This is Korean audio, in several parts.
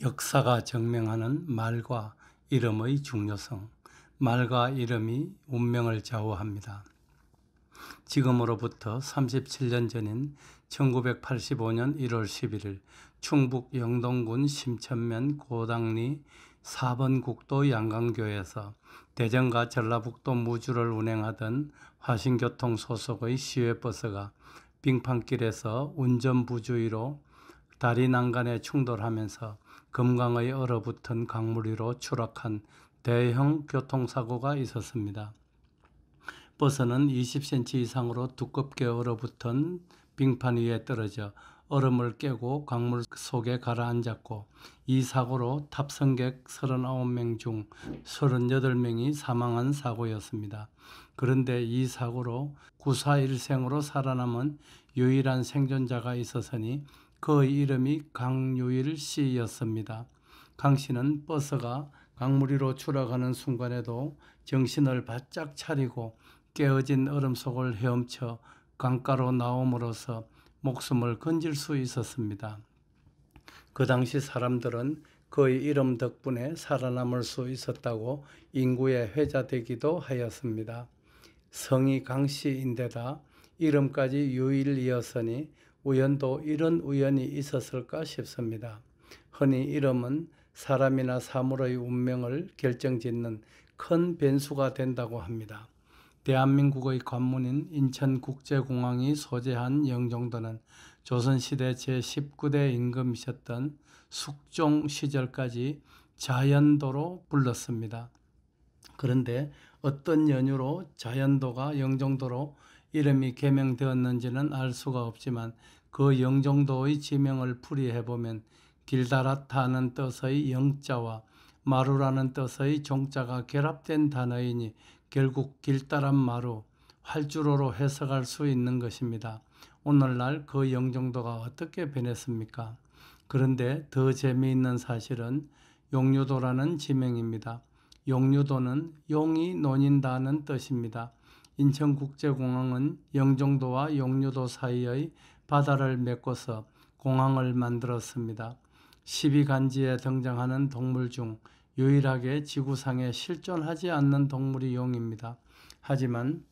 역사가 증명하는 말과 이름의 중요성, 말과 이름이 운명을 좌우합니다. 지금으로부터 37년 전인 1985년 1월 11일 충북 영동군 심천면 고당리 4번 국도 양강교에서 대전과 전라북도 무주를 운행하던 화신교통 소속의 시외버스가 빙판길에서 운전부주의로 다리 난간에 충돌하면서 금강의 얼어붙은 강물 위로 추락한 대형 교통사고가 있었습니다. 버스는 20cm 이상으로 두껍게 얼어붙은 빙판 위에 떨어져 얼음을 깨고 강물 속에 가라앉았고 이 사고로 탑승객 39명 중 38명이 사망한 사고였습니다. 그런데 이 사고로 구사일생으로 살아남은 유일한 생존자가 있었으니 그 이름이 강유일 씨였습니다. 강 씨는 버스가 강물위로 추락하는 순간에도 정신을 바짝 차리고 깨어진 얼음 속을 헤엄쳐 강가로 나옴으로써 목숨을 건질 수 있었습니다. 그 당시 사람들은 그의 이름 덕분에 살아남을 수 있었다고 인구에 회자되기도 하였습니다. 성이 강씨인데다 이름까지 유일이었으니 우연도 이런 우연이 있었을까 싶습니다. 흔히 이름은 사람이나 사물의 운명을 결정짓는 큰 변수가 된다고 합니다. 대한민국의 관문인 인천국제공항이 소재한 영종도는 조선시대 제19대 임금이셨던 숙종 시절까지 자연도로 불렀습니다. 그런데 어떤 연유로 자연도가 영종도로 이름이 개명되었는지는 알 수가 없지만 그 영종도의 지명을 풀이해 보면 길다랗다는 뜻의 영자와 마루라는 뜻의 종자가 결합된 단어이니 결국 길다란 마루 활주로로 해석할 수 있는 것입니다. 오늘날 그 영종도가 어떻게 변했습니까? 그런데 더 재미있는 사실은 용유도라는 지명입니다. 용유도는 용이 논인다는 뜻입니다. 인천국제공항은 영종도와 영류도 사이의 바다를 메꿔서 공항을 만들었습니다. 12간지에 등장하는 동물 중 유일하게 지구상에 실존하지 않는 동물이 용입니다. 하지만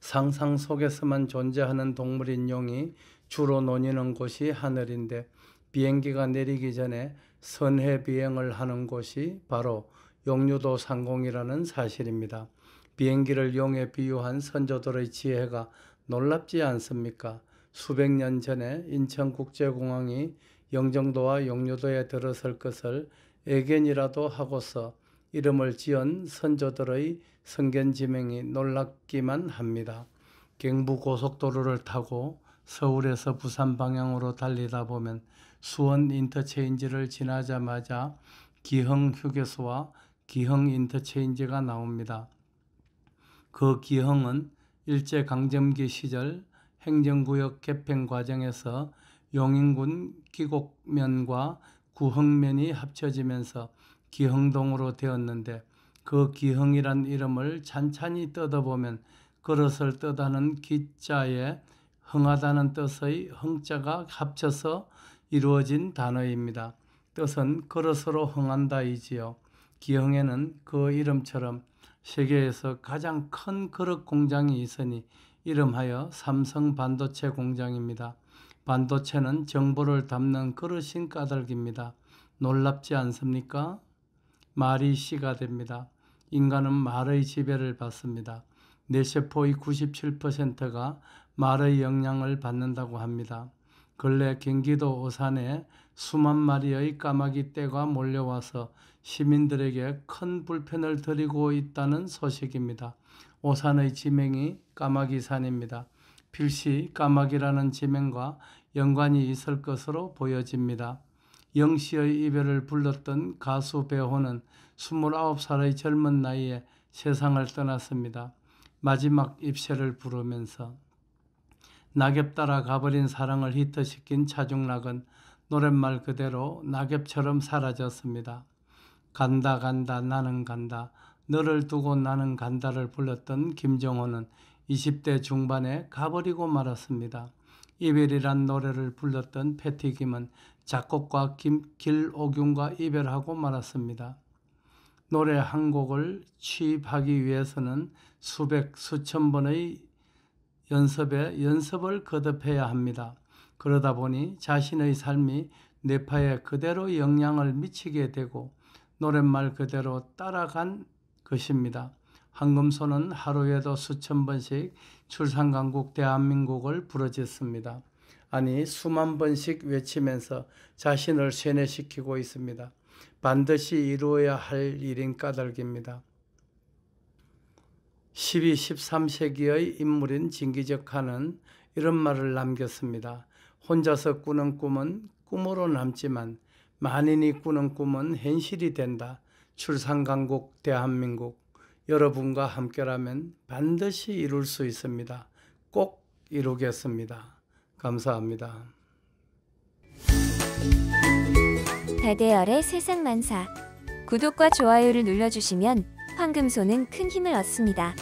상상 속에서만 존재하는 동물인 용이 주로 논이는 곳이 하늘인데 비행기가 내리기 전에 선해 비행을 하는 곳이 바로 용류도 상공이라는 사실입니다. 비행기를 용에 비유한 선조들의 지혜가 놀랍지 않습니까? 수백 년 전에 인천국제공항이 영종도와 용료도에 들어설 것을 애견이라도 하고서 이름을 지은 선조들의 성견지명이 놀랍기만 합니다. 경부고속도로를 타고 서울에서 부산 방향으로 달리다 보면 수원 인터체인지를 지나자마자 기흥 휴게소와 기흥 인터체인지가 나옵니다. 그기흥은 일제강점기 시절 행정구역 개편 과정에서 용인군 기곡면과 구흥면이 합쳐지면서 기흥동으로 되었는데 그 기흥이란 이름을 찬찬히 뜯어보면 그릇을 뜯하는 기자에 흥하다는 뜻의 흥자가 합쳐서 이루어진 단어입니다. 뜻은 그릇으로 흥한다이지요. 기흥에는 그 이름처럼 세계에서 가장 큰 그릇 공장이 있으니 이름하여 삼성 반도체 공장입니다. 반도체는 정보를 담는 그릇인 까닭입니다. 놀랍지 않습니까? 말이 씨가 됩니다. 인간은 말의 지배를 받습니다. 뇌세포의 97%가 말의 영향을 받는다고 합니다. 근래 경기도 오산에 수만 마리의 까마귀 떼가 몰려와서 시민들에게 큰 불편을 드리고 있다는 소식입니다. 오산의 지명이 까마귀산입니다. 필시 까마귀라는 지명과 연관이 있을 것으로 보여집니다. 영씨의 이별을 불렀던 가수 배호는 29살의 젊은 나이에 세상을 떠났습니다. 마지막 입새를 부르면서 낙엽 따라 가버린 사랑을 히트시킨 차중락은 노랫말 그대로 낙엽처럼 사라졌습니다. 간다 간다 나는 간다 너를 두고 나는 간다를 불렀던 김정호는 20대 중반에 가버리고 말았습니다. 이별이란 노래를 불렀던 패티김은 작곡가 김, 길오균과 이별하고 말았습니다. 노래 한 곡을 취입하기 위해서는 수백 수천 번의 연습에 연습을 거듭해야 합니다. 그러다 보니 자신의 삶이 뇌파에 그대로 영향을 미치게 되고 노랫말 그대로 따라간 것입니다. 한금손은 하루에도 수천 번씩 출산강국 대한민국을 부르짖습니다. 아니 수만 번씩 외치면서 자신을 세뇌시키고 있습니다. 반드시 이루어야 할 일인 까닭입니다. 12, 13세기의 인물인 진기적 칸은 이런 말을 남겼습니다. 혼자서 꾸는 꿈은 꿈으로 남지만 만인이 꾸는 꿈은 현실이 된다. 출산강국 대한민국 여러분과 함께라면 반드시 이룰 수 있습니다. 꼭 이루겠습니다. 감사합니다. 배대열의 세상 만사 구독과 좋아요를 눌러주시면 황금소는 큰 힘을 얻습니다.